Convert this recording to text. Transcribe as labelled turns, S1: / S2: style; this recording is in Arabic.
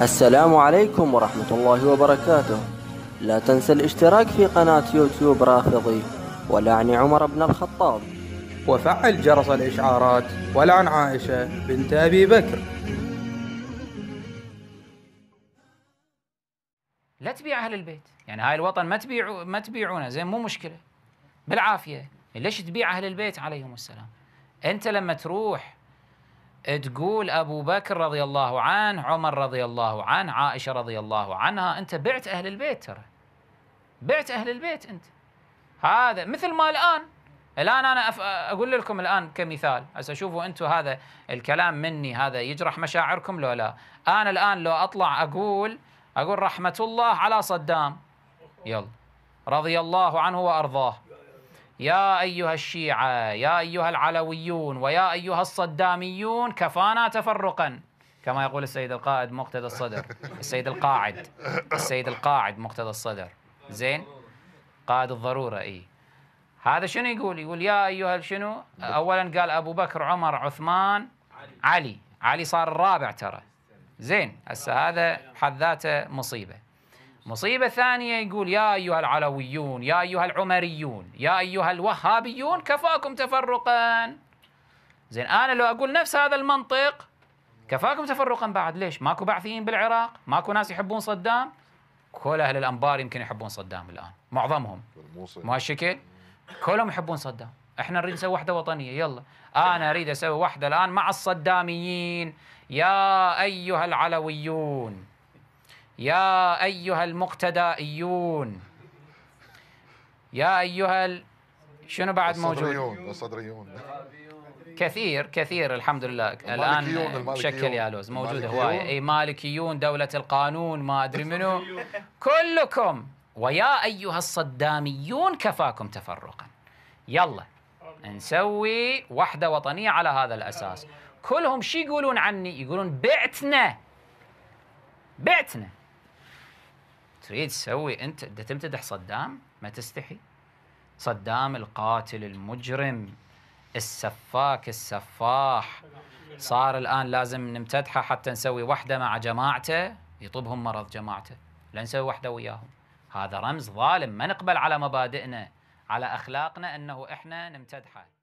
S1: السلام عليكم ورحمة الله وبركاته لا تنسى الاشتراك في قناة يوتيوب رافضي ولعن عمر بن الخطاب وفعل جرس الإشعارات ولعن عائشة بنت أبي بكر لا تبيع أهل البيت يعني هاي الوطن ما تبيعوا ما تبيعونه زين مو مشكلة بالعافية ليش تبيع أهل البيت عليهم السلام أنت لما تروح إيه تقول ابو بكر رضي الله عنه عمر رضي الله عنه عائشه رضي الله عنها انت بعت اهل البيت ترى بعت اهل البيت انت هذا مثل ما الان الان انا أف... اقول لكم الان كمثال هسه شوفوا انتم هذا الكلام مني هذا يجرح مشاعركم لو لا انا الان لو اطلع اقول اقول رحمه الله على صدام يلا رضي الله عنه وارضاه يا أيها الشيعة يا أيها العلويون ويا أيها الصداميون كفانا تفرقا كما يقول السيد القائد مقتدى الصدر السيد القاعد السيد القاعد مقتدى الصدر زين قائد الضرورة إيه هذا شنو يقول يقول يا أيها شنو أولا قال أبو بكر عمر عثمان علي علي صار الرابع ترى زين هسه هذا حد ذاته مصيبة مصيبة ثانية يقول يا أيها العلويون يا أيها العمريون يا أيها الوهابيون كفاكم تفرقا زين أنا لو أقول نفس هذا المنطق كفاكم تفرقا بعد ليش ماكو بعثيين بالعراق ماكو ناس يحبون صدام كل أهل الأنبار يمكن يحبون صدام الآن معظمهم مو هالشكل كلهم يحبون صدام احنا نريد نسوي وحده وطنيه يلا انا اريد اسوي وحده الان مع الصداميين يا ايها العلويون يا أيها المقتدائيون يا أيها شنو بعد موجود الصدريون الصدريون كثير كثير الحمد لله الان شكل يا لوز موجود هوايه اي مالكيون دوله القانون ما ادري منو كلكم ويا ايها الصداميون كفاكم تفرقا يلا نسوي وحده وطنيه على هذا الاساس كلهم شو يقولون عني يقولون بعتنا بعتنا تريد تسوي انت ده تمتدح صدام ما تستحي صدام القاتل المجرم السفاك السفاح صار الان لازم نمتدحه حتى نسوي وحده مع جماعته يطبهم مرض جماعته لا نسوي وحده وياهم هذا رمز ظالم ما نقبل على مبادئنا على اخلاقنا انه احنا نمتدحه